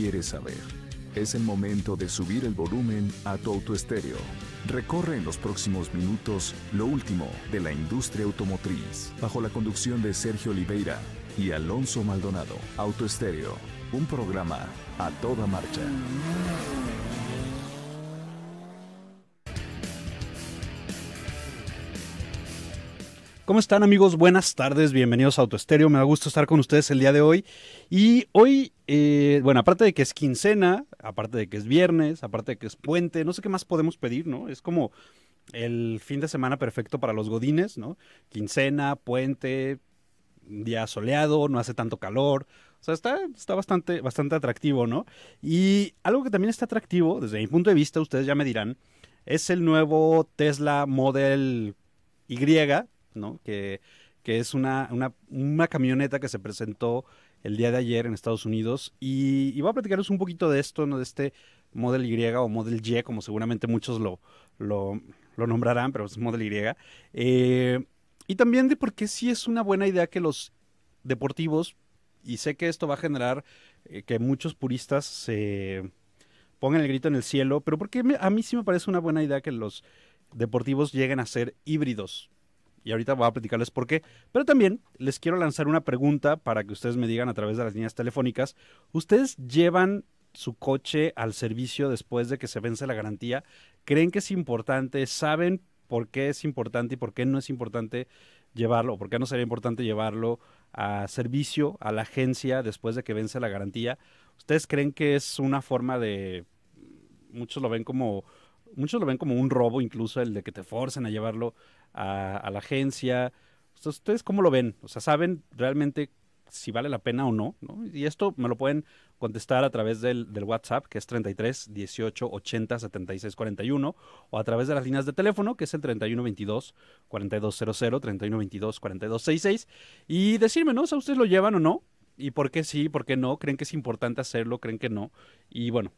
quieres saber. Es el momento de subir el volumen a tu autoestéreo. Recorre en los próximos minutos lo último de la industria automotriz, bajo la conducción de Sergio Oliveira y Alonso Maldonado. Autoestéreo, un programa a toda marcha. ¿Cómo están amigos? Buenas tardes, bienvenidos a Autoestéreo. Me da gusto estar con ustedes el día de hoy. Y hoy, eh, bueno, aparte de que es quincena, aparte de que es viernes, aparte de que es puente, no sé qué más podemos pedir, ¿no? Es como el fin de semana perfecto para los godines, ¿no? Quincena, puente, día soleado, no hace tanto calor. O sea, está, está bastante, bastante atractivo, ¿no? Y algo que también está atractivo, desde mi punto de vista, ustedes ya me dirán, es el nuevo Tesla Model Y, que, es una, camioneta que se presentó el día de ayer en Estados Unidos. Y, y voy a platicaros un poquito de esto, De este Model Y o Model Y, como seguramente muchos lo, lo, nombrarán, pero es Model Y. Eh, y también de por qué sí es una buena idea que los deportivos, y sé que esto va a generar eh, que muchos puristas se pongan el grito en el cielo, pero porque a mí sí me parece una buena idea que los deportivos lleguen a ser híbridos y ahorita voy a platicarles por qué. Pero también les quiero lanzar una pregunta para que ustedes me digan a través de las líneas telefónicas. ¿Ustedes llevan su coche al servicio después de que se vence la garantía? ¿Creen que es importante? ¿Saben por qué es importante y por qué no es importante llevarlo? por qué no sería importante llevarlo a servicio, a la agencia, después de que vence la garantía? ¿Ustedes creen que es una forma de... Muchos lo ven como muchos lo ven como un robo, incluso el de que te forcen a llevarlo a, la agencia. Entonces, ¿Ustedes cómo lo ven? O sea, ¿saben realmente si vale la pena o no, Y esto me lo pueden contestar a través del, WhatsApp, que es 33 18 80 76 41, o a través de las líneas de teléfono, que es el 31 22 4200, 31 22 4266, y decirme, ¿no? O ¿ustedes lo llevan o no? ¿Y por qué sí, por qué no? ¿Creen que es importante hacerlo? ¿Creen que no? Y bueno,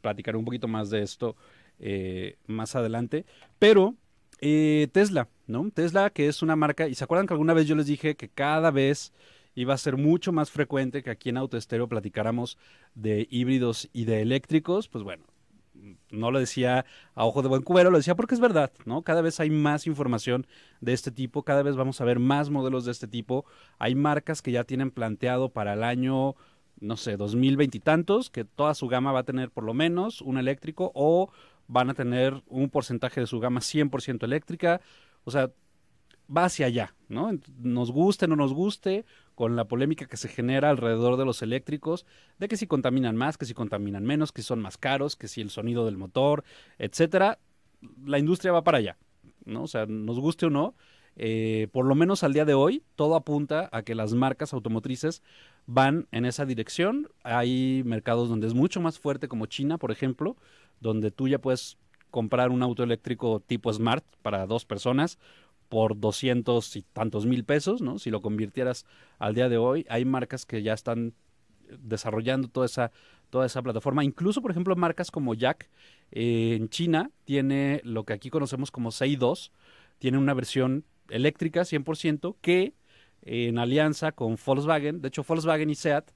platicar un poquito más de esto eh, más adelante. Pero eh, Tesla, ¿no? Tesla, que es una marca, y se acuerdan que alguna vez yo les dije que cada vez iba a ser mucho más frecuente que aquí en Autoestero platicáramos de híbridos y de eléctricos, pues bueno, no lo decía a ojo de buen cubero, lo decía porque es verdad, ¿no? Cada vez hay más información de este tipo, cada vez vamos a ver más modelos de este tipo. Hay marcas que ya tienen planteado para el año, no sé, 2020 y tantos, que toda su gama va a tener por lo menos un eléctrico o van a tener un porcentaje de su gama 100% eléctrica, o sea, va hacia allá, ¿no? Nos guste, no nos guste, con la polémica que se genera alrededor de los eléctricos, de que si contaminan más, que si contaminan menos, que si son más caros, que si el sonido del motor, etcétera, la industria va para allá, ¿no? O sea, nos guste o no, eh, por lo menos al día de hoy, todo apunta a que las marcas automotrices van en esa dirección. Hay mercados donde es mucho más fuerte, como China, por ejemplo, donde tú ya puedes comprar un auto eléctrico tipo Smart para dos personas por 200 y tantos mil pesos, ¿no? Si lo convirtieras al día de hoy, hay marcas que ya están desarrollando toda esa, toda esa plataforma. Incluso, por ejemplo, marcas como Jack eh, en China tiene lo que aquí conocemos como CI2, tiene una versión eléctrica 100% que en alianza con Volkswagen, de hecho Volkswagen y SEAT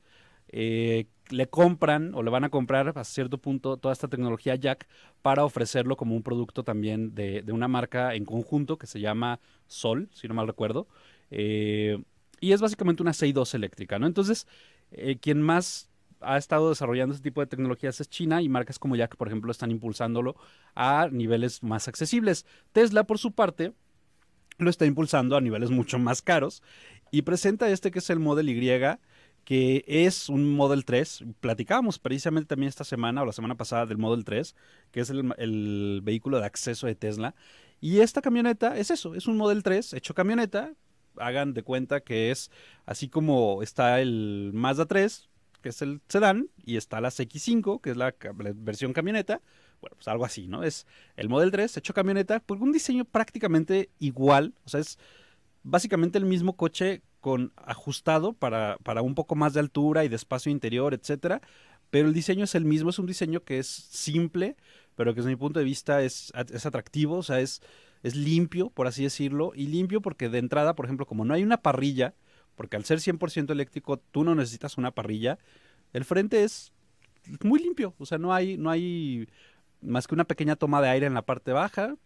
eh, le compran o le van a comprar a cierto punto toda esta tecnología Jack para ofrecerlo como un producto también de, una marca en conjunto que se llama Sol, si no mal recuerdo. Eh, y es básicamente una 6.2 eléctrica, ¿no? Entonces, eh, quien más ha estado desarrollando este tipo de tecnologías es China y marcas como Jack, por ejemplo, están impulsándolo a niveles más accesibles. Tesla, por su parte, lo está impulsando a niveles mucho más caros y presenta este que es el Model Y que es un Model 3. Platicábamos precisamente también esta semana o la semana pasada del Model 3, que es el, vehículo de acceso de Tesla. Y esta camioneta es eso, es un Model 3 hecho camioneta. Hagan de cuenta que es así como está el Mazda 3, que es el sedán, y está la X5, que es la, la, versión camioneta. Bueno, pues algo así, ¿no? Es el Model 3 hecho camioneta, por un diseño prácticamente igual. O sea, es básicamente el mismo coche con ajustado para, un poco más de altura y de espacio interior, etcétera. Pero el diseño es el mismo, es un diseño que es simple, pero que desde mi punto de vista es, atractivo, o sea, es, es limpio, por así decirlo, y limpio porque de entrada, por ejemplo, como no hay una parrilla, porque al ser 100% eléctrico tú no necesitas una parrilla, el frente es muy limpio, o sea, no hay, no hay más que una pequeña toma de aire en la parte baja,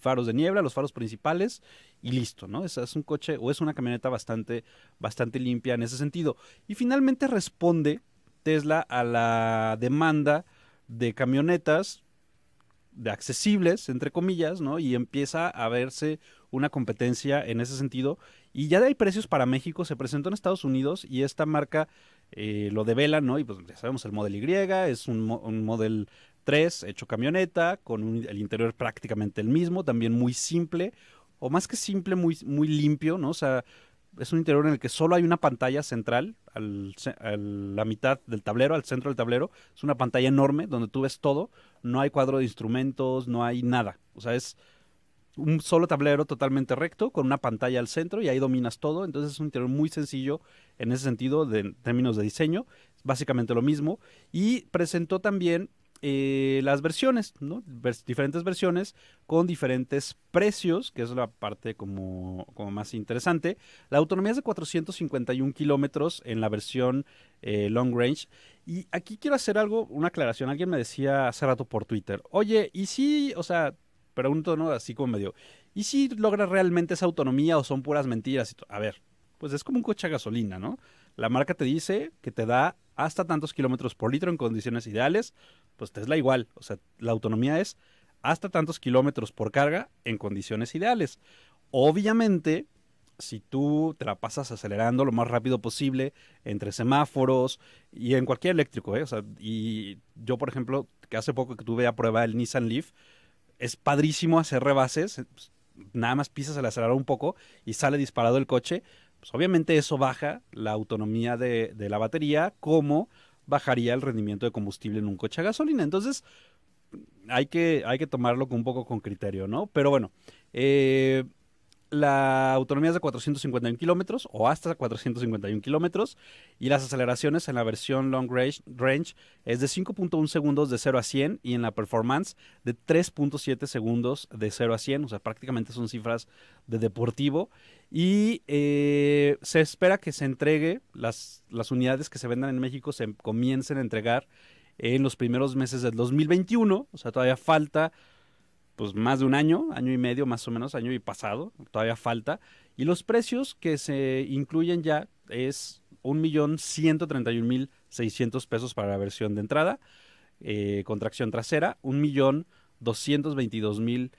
faros de niebla, los faros principales y listo, ¿no? Es, es un coche o es una camioneta bastante, bastante limpia en ese sentido. Y finalmente responde Tesla a la demanda de camionetas de accesibles, entre comillas, ¿no? Y empieza a verse una competencia en ese sentido. Y ya de ahí precios para México, se presentó en Estados Unidos y esta marca eh, lo devela, ¿no? Y pues ya sabemos, el Model Y es un, un tres, hecho camioneta, con el interior prácticamente el mismo, también muy simple, o más que simple, muy, muy limpio, ¿no? O sea, es un interior en el que solo hay una pantalla central, a la mitad del tablero, al centro del tablero. Es una pantalla enorme donde tú ves todo. No hay cuadro de instrumentos, no hay nada. O sea, es un solo tablero totalmente recto con una pantalla al centro y ahí dominas todo. Entonces es un interior muy sencillo en ese sentido, de, en términos de diseño. Es básicamente lo mismo. Y presentó también eh, las versiones, diferentes versiones con diferentes precios, que es la parte como, más interesante. La autonomía es de 451 kilómetros en la versión eh, long range. Y aquí quiero hacer algo, una aclaración. Alguien me decía hace rato por Twitter, oye, ¿y si, o sea, pregunto, ¿no? Así como medio, ¿y si logra realmente esa autonomía o son puras mentiras? a ver, pues es como un coche a gasolina, ¿no? La marca te dice que te da hasta tantos kilómetros por litro en condiciones ideales, pues la igual, o sea, la autonomía es hasta tantos kilómetros por carga en condiciones ideales. Obviamente, si tú te la pasas acelerando lo más rápido posible entre semáforos y en cualquier eléctrico, ¿eh? y yo por ejemplo, que hace poco que tuve a prueba el Nissan Leaf, es padrísimo hacer rebases, pues, nada más pisas el acelerador un poco y sale disparado el coche, pues obviamente eso baja la autonomía de la batería como bajaría el rendimiento de combustible en un coche a gasolina. Entonces, hay que, hay que tomarlo un poco con criterio, ¿no? Pero bueno, eh, la autonomía es de 451 kilómetros o hasta 451 kilómetros y las aceleraciones en la versión long range, range es de 5.1 segundos de 0 a 100 y en la performance de 3.7 segundos de 0 a 100, o sea, prácticamente son cifras de deportivo y eh, se espera que se entregue, las, unidades que se vendan en México se comiencen a entregar en los primeros meses del 2021. O sea, todavía falta pues más de un año, año y medio más o menos, año y pasado, todavía falta. Y los precios que se incluyen ya es 1.131.600 pesos para la versión de entrada, eh, con trasera, 1.222.000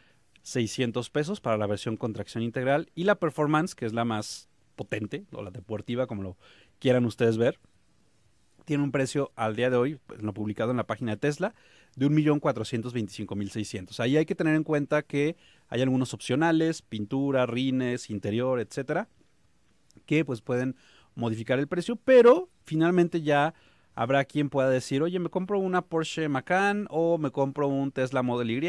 600 pesos para la versión contracción integral y la performance, que es la más potente o la deportiva, como lo quieran ustedes ver, tiene un precio al día de hoy, pues, lo publicado en la página de Tesla, de 1.425.600. Ahí hay que tener en cuenta que hay algunos opcionales, pintura, rines, interior, etcétera, que pues pueden modificar el precio, pero finalmente ya habrá quien pueda decir, oye, me compro una Porsche Macan o me compro un Tesla Model Y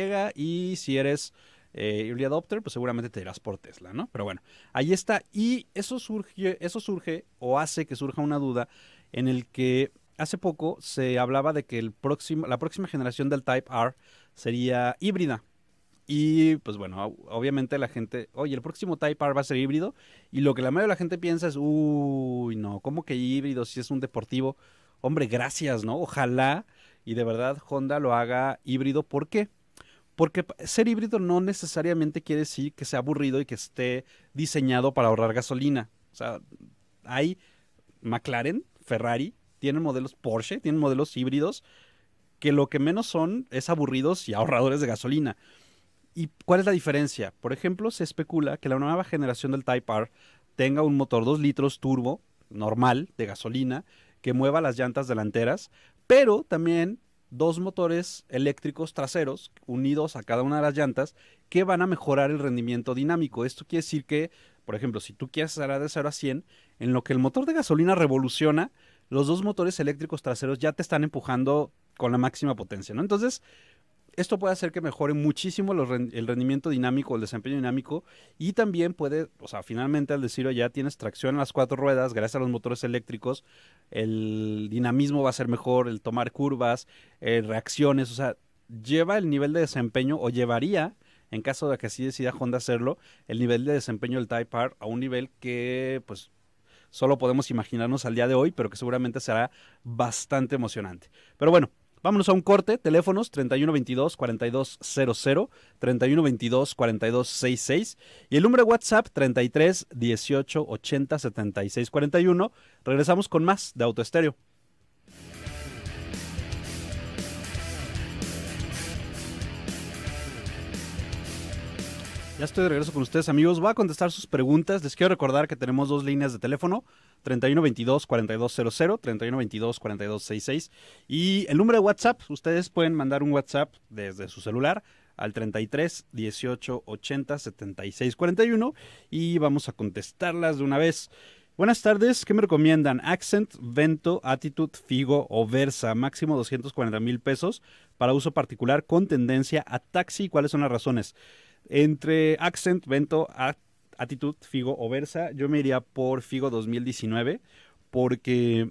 y si eres eh, Early Adopter, pues seguramente te irás por Tesla, ¿no? Pero bueno, ahí está. Y eso surge, eso surge o hace que surja una duda en el que hace poco se hablaba de que el próximo, la próxima generación del Type R sería híbrida. Y pues bueno, obviamente la gente, oye, el próximo Type R va a ser híbrido. Y lo que la mayoría de la gente piensa es, uy, no, ¿cómo que híbrido si es un deportivo? Hombre, gracias, ¿no? Ojalá y de verdad Honda lo haga híbrido. ¿Por qué? Porque ser híbrido no necesariamente quiere decir que sea aburrido y que esté diseñado para ahorrar gasolina. O sea, hay McLaren, Ferrari, tienen modelos Porsche, tienen modelos híbridos que lo que menos son es aburridos y ahorradores de gasolina. ¿Y cuál es la diferencia? Por ejemplo, se especula que la nueva generación del Type R tenga un motor 2 litros turbo normal de gasolina que mueva las llantas delanteras, pero también dos motores eléctricos traseros unidos a cada una de las llantas que van a mejorar el rendimiento dinámico. Esto quiere decir que, por ejemplo, si tú quieres acelerar de 0 a 100, en lo que el motor de gasolina revoluciona, los dos motores eléctricos traseros ya te están empujando con la máxima potencia, ¿no? Entonces, esto puede hacer que mejore muchísimo el rendimiento dinámico, el desempeño dinámico y también puede, o sea, finalmente al decirlo ya tienes tracción en las cuatro ruedas gracias a los motores eléctricos, el dinamismo va a ser mejor, el tomar curvas, eh, reacciones, o sea, lleva el nivel de desempeño o llevaría, en caso de que así decida Honda hacerlo, el nivel de desempeño del Type R a un nivel que pues solo podemos imaginarnos al día de hoy, pero que seguramente será bastante emocionante. Pero bueno, Vámonos a un corte, teléfonos 3122-4200, 3122-4266 y el número de WhatsApp 33 18 80 76 41. Regresamos con más de Autoestéreo. Ya estoy de regreso con ustedes, amigos. Voy a contestar sus preguntas. Les quiero recordar que tenemos dos líneas de teléfono: 3122-4200, 3122-4266. Y el número de WhatsApp, ustedes pueden mandar un WhatsApp desde su celular al 33 18 80 76 y vamos a contestarlas de una vez. Buenas tardes, ¿qué me recomiendan? Accent, Vento, Attitude, Figo o Versa, máximo 240 mil pesos para uso particular con tendencia a taxi. ¿Cuáles son las razones? Entre Accent, Vento, Attitude, Figo o Versa, yo me iría por Figo 2019 porque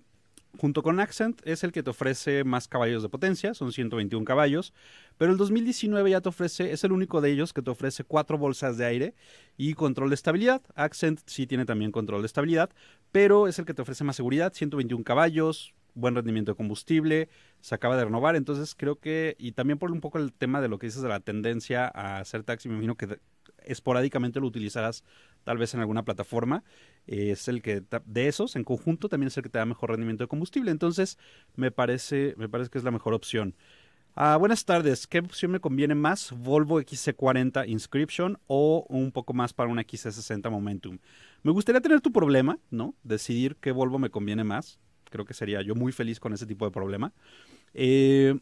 junto con Accent es el que te ofrece más caballos de potencia, son 121 caballos, pero el 2019 ya te ofrece, es el único de ellos que te ofrece cuatro bolsas de aire y control de estabilidad. Accent sí tiene también control de estabilidad, pero es el que te ofrece más seguridad, 121 caballos, buen rendimiento de combustible, se acaba de renovar, entonces creo que, y también por un poco el tema de lo que dices de la tendencia a hacer taxi, me imagino que esporádicamente lo utilizarás tal vez en alguna plataforma, eh, es el que de esos en conjunto también es el que te da mejor rendimiento de combustible, entonces me parece, me parece que es la mejor opción. Ah, buenas tardes, ¿qué opción me conviene más? Volvo XC40 Inscription o un poco más para una XC60 Momentum. Me gustaría tener tu problema, ¿no? Decidir qué Volvo me conviene más. Creo que sería yo muy feliz con ese tipo de problema. Eh,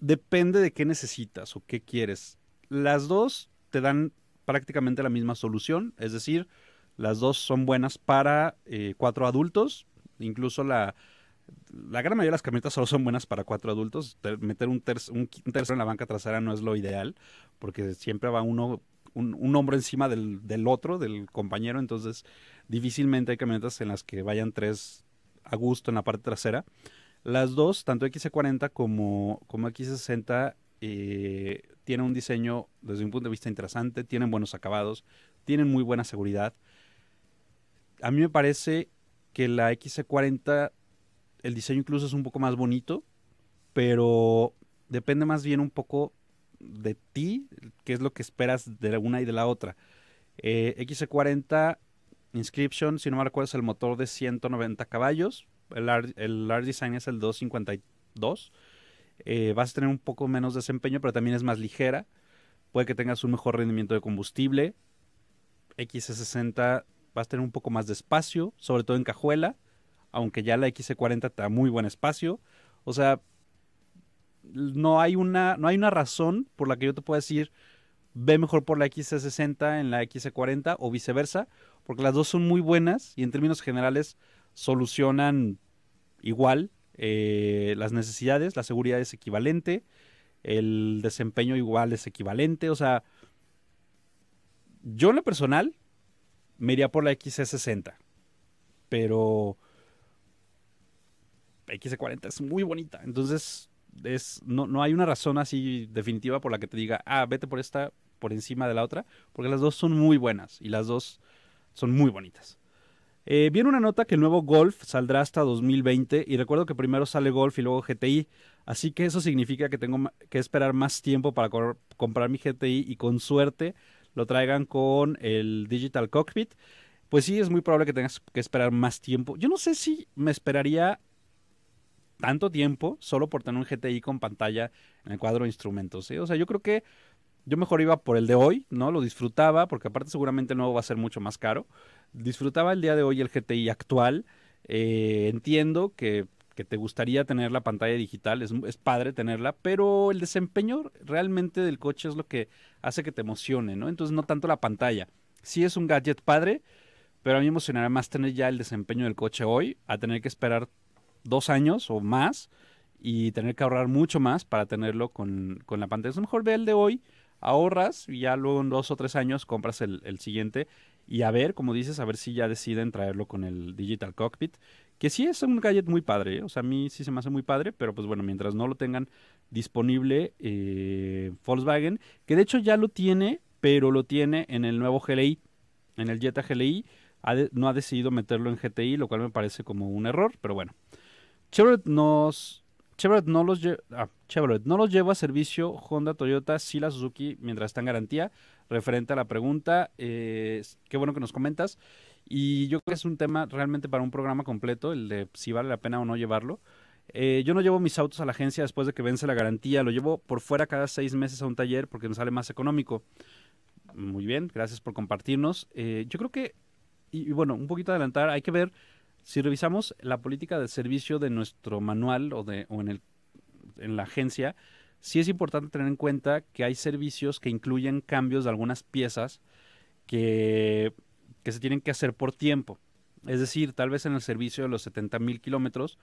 depende de qué necesitas o qué quieres. Las dos te dan prácticamente la misma solución, es decir, las dos son buenas para eh, cuatro adultos, incluso la, la gran mayoría de las camionetas solo son buenas para cuatro adultos. meter un, tercero un, en la banca trasera no es lo ideal, porque siempre va uno, un, hombro encima del, del, otro, del compañero. Entonces, difícilmente hay camionetas en las que vayan tres a gusto en la parte trasera. Las dos, tanto X40 como, como X60, eh, tienen un diseño desde un punto de vista interesante, tienen buenos acabados, tienen muy buena seguridad. A mí me parece que la X40, el diseño incluso es un poco más bonito, pero depende más bien un poco de ti, qué es lo que esperas de la una y de la otra. Eh, x XC40 Inscription, si no me recuerdo, es el motor de 190 caballos. El, Design es el 252. Eh, vas a tener un poco menos desempeño, pero también es más ligera. Puede que tengas un mejor rendimiento de combustible. XC60 e vas a tener un poco más de espacio, sobre todo en cajuela, aunque ya la XC40 e te da muy buen espacio. O sea, no hay una, no hay una razón por la que yo te pueda decir ve mejor por la XC60 en la XC40 o viceversa, porque las dos son muy buenas y en términos generales solucionan igual eh, las necesidades, la seguridad es equivalente, el desempeño igual es equivalente, o sea, yo en lo personal me iría por la XC60, pero XC40 es muy bonita, entonces es, no, no hay una razón así definitiva por la que te diga, ah, vete por esta por encima de la otra, porque las dos son muy buenas y las dos son muy bonitas. Eh, viene una nota que el nuevo Golf saldrá hasta 2020 y recuerdo que primero sale Golf y luego GTI, así que eso significa que tengo que esperar más tiempo para comprar mi GTI y con suerte lo traigan con el Digital Cockpit. Pues sí, es muy probable que tengas que esperar más tiempo. Yo no sé si me esperaría tanto tiempo solo por tener un GTI con pantalla en el cuadro de instrumentos. ¿eh? O sea, yo creo que yo mejor iba por el de hoy, ¿no? Lo disfrutaba, porque aparte seguramente el nuevo va a ser mucho más caro. Disfrutaba el día de hoy el GTI actual. Eh, entiendo que, te gustaría tener la pantalla digital, es, es, padre tenerla, pero el desempeño realmente del coche es lo que hace que te emocione, ¿no? Entonces no tanto la pantalla. Sí es un gadget padre, pero a mí me emocionará más tener ya el desempeño del coche hoy, a tener que esperar dos años o más y tener que ahorrar mucho más para tenerlo con, con la pantalla. Es mejor ve el de hoy ahorras y ya luego en dos o tres años compras el, siguiente y a ver, como dices, a ver si ya deciden traerlo con el Digital Cockpit, que sí es un gadget muy padre, ¿eh? o sea, a mí sí se me hace muy padre, pero pues bueno, mientras no lo tengan disponible eh, Volkswagen, que de hecho ya lo tiene, pero lo tiene en el nuevo GLI, en el Jetta GLI, no ha decidido meterlo en GTI, lo cual me parece como un error, pero bueno. Chevrolet nos Chevrolet no los, lleva, ah, no los a servicio Honda, Toyota, sí la Suzuki mientras está en garantía. Referente a la pregunta, eh, qué bueno que nos comentas. Y yo creo que es un tema realmente para un programa completo, el de si vale la pena o no llevarlo. Eh, yo no llevo mis autos a la agencia después de que vence la garantía, lo llevo por fuera cada seis meses a un taller porque me sale más económico. Muy bien, gracias por compartirnos. Eh, yo creo que, y bueno, un poquito adelantar, hay que ver si revisamos la política de servicio de nuestro manual o, de, o en, el, en la agencia, sí es importante tener en cuenta que hay servicios que incluyen cambios de algunas piezas que, que se tienen que hacer por tiempo. Es decir, tal vez en el servicio de los 70.000 mil kilómetros,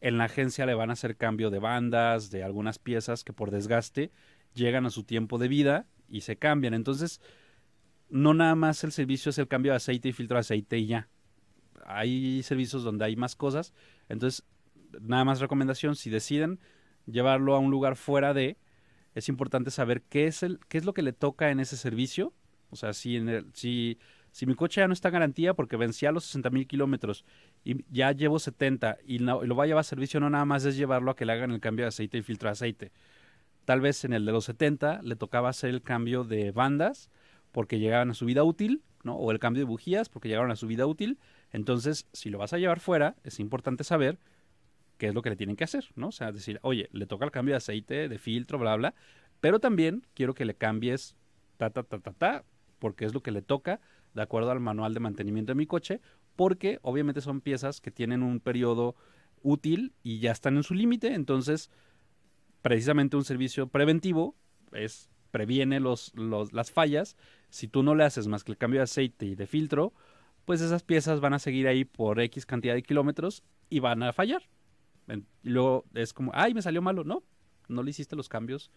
en la agencia le van a hacer cambio de bandas, de algunas piezas que por desgaste llegan a su tiempo de vida y se cambian. Entonces, no nada más el servicio es el cambio de aceite y filtro de aceite y ya hay servicios donde hay más cosas. Entonces, nada más recomendación, si deciden llevarlo a un lugar fuera de, es importante saber qué es, el, qué es lo que le toca en ese servicio. O sea, si, en el, si, si mi coche ya no está garantía porque vencía los 60 mil kilómetros y ya llevo 70 y, lo va a llevar a servicio, no nada más es llevarlo a que le hagan el cambio de aceite y filtro de aceite. Tal vez en el de los 70 le tocaba hacer el cambio de bandas porque llegaban a su vida útil, ¿no? O el cambio de bujías porque llegaron a su vida útil entonces, si lo vas a llevar fuera, es importante saber qué es lo que le tienen que hacer, ¿no? O sea, decir, oye, le toca el cambio de aceite, de filtro, bla, bla, pero también quiero que le cambies ta, ta, ta, ta, ta, porque es lo que le toca de acuerdo al manual de mantenimiento de mi coche, porque obviamente son piezas que tienen un periodo útil y ya están en su límite, entonces precisamente un servicio preventivo es previene los, las fallas. Si tú no le haces más que el cambio de aceite y de filtro, pues esas piezas van a seguir ahí por X cantidad de kilómetros y van a fallar. Y luego es como, ay, me salió malo. No, no le hiciste los cambios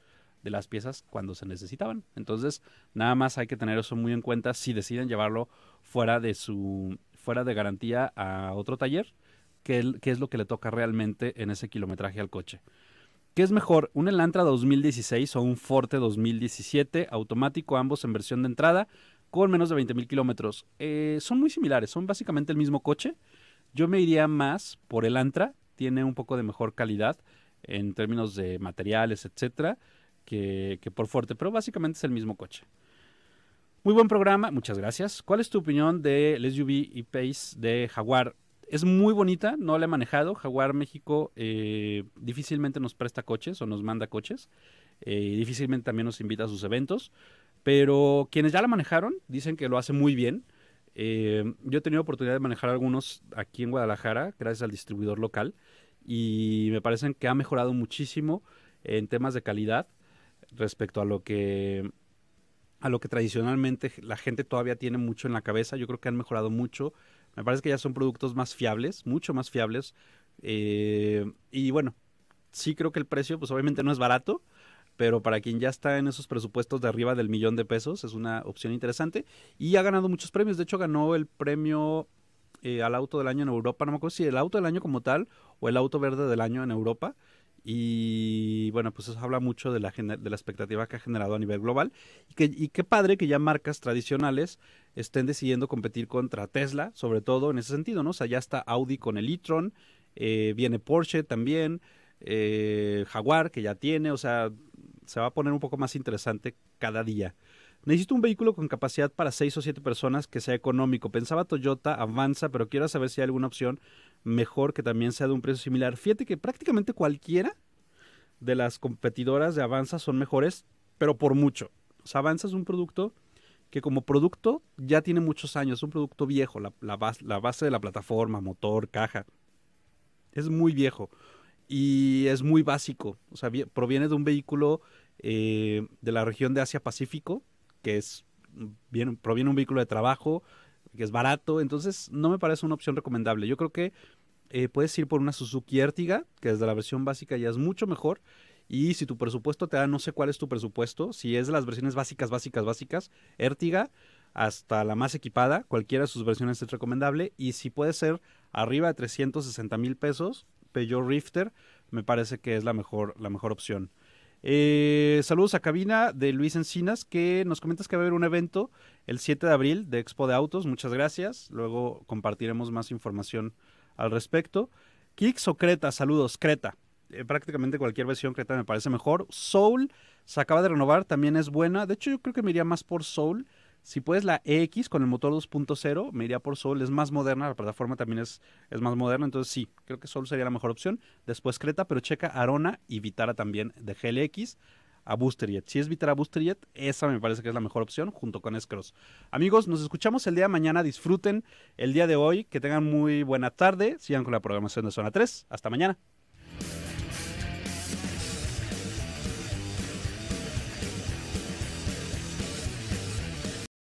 de las piezas cuando se necesitaban. Entonces, nada más hay que tener eso muy en cuenta si deciden llevarlo fuera de su fuera de garantía a otro taller, que, que es lo que le toca realmente en ese kilometraje al coche. ¿Qué es mejor, un Elantra 2016 o un Forte 2017 automático, ambos en versión de entrada? con menos de 20.000 kilómetros. Eh, son muy similares, son básicamente el mismo coche. Yo me iría más por el Antra, tiene un poco de mejor calidad en términos de materiales, etcétera, que, por fuerte pero básicamente es el mismo coche. Muy buen programa, muchas gracias. ¿Cuál es tu opinión del SUV y Pace de Jaguar? Es muy bonita, no la he manejado. Jaguar México eh, difícilmente nos presta coches o nos manda coches. Eh, difícilmente también nos invita a sus eventos. Pero quienes ya la manejaron dicen que lo hace muy bien. Eh, yo he tenido oportunidad de manejar algunos aquí en Guadalajara, gracias al distribuidor local, y me parecen que ha mejorado muchísimo en temas de calidad respecto a lo que a lo que tradicionalmente la gente todavía tiene mucho en la cabeza. Yo creo que han mejorado mucho. Me parece que ya son productos más fiables, mucho más fiables. Eh, y bueno, sí creo que el precio, pues obviamente no es barato, pero para quien ya está en esos presupuestos de arriba del millón de pesos es una opción interesante y ha ganado muchos premios, de hecho ganó el premio eh, al auto del año en Europa, no me acuerdo si el auto del año como tal o el auto verde del año en Europa. Y bueno, pues eso habla mucho de la, de la expectativa que ha generado a nivel global. Y, qué padre que ya marcas tradicionales estén decidiendo competir contra Tesla, sobre todo en ese sentido, ¿no? O sea, ya está Audi con el e-tron, eh, viene Porsche también, eh, Jaguar que ya tiene, o sea, se va a poner un poco más interesante cada día. Necesito un vehículo con capacidad para 6 o 7 personas que sea económico. Pensaba Toyota, avanza, pero quiero saber si hay alguna opción mejor que también sea de un precio similar. Fíjate que prácticamente cualquiera de las competidoras de Avanza son mejores, pero por mucho. O sea, Avanza es un producto que como producto ya tiene muchos años, es un producto viejo, la, la, base, la base de la plataforma, motor, caja. Es muy viejo y es muy básico. O sea, proviene de un vehículo eh, de la región de Asia-Pacífico, que es bien, proviene un vehículo de trabajo, que es barato. Entonces, no me parece una opción recomendable. Yo creo que eh, puedes ir por una Suzuki Ertiga, que desde la versión básica ya es mucho mejor. Y si tu presupuesto te da, no sé cuál es tu presupuesto, si es de las versiones básicas, básicas, básicas, Ertiga hasta la más equipada, cualquiera de sus versiones es recomendable. Y si puede ser arriba de 360 mil pesos, Peugeot Rifter, me parece que es la mejor, la mejor opción. Eh, saludos a cabina de Luis Encinas, que nos comentas que va a haber un evento el 7 de abril de Expo de Autos. Muchas gracias. Luego compartiremos más información al respecto. Kicks o Creta, saludos, Creta. Eh, prácticamente cualquier versión Creta me parece mejor. Soul se acaba de renovar, también es buena. De hecho, yo creo que me iría más por Soul si puedes la EX con el motor 2.0, me iría por Sol. es más moderna, la plataforma también es, es más moderna, entonces sí, creo que Sol sería la mejor opción. Después Creta, pero checa Arona y Vitara también de GLX a Booster Si es Vitara Booster esa me parece que es la mejor opción junto con Scross. Amigos, nos escuchamos el día de mañana, disfruten el día de hoy, que tengan muy buena tarde, sigan con la programación de Zona 3, hasta mañana.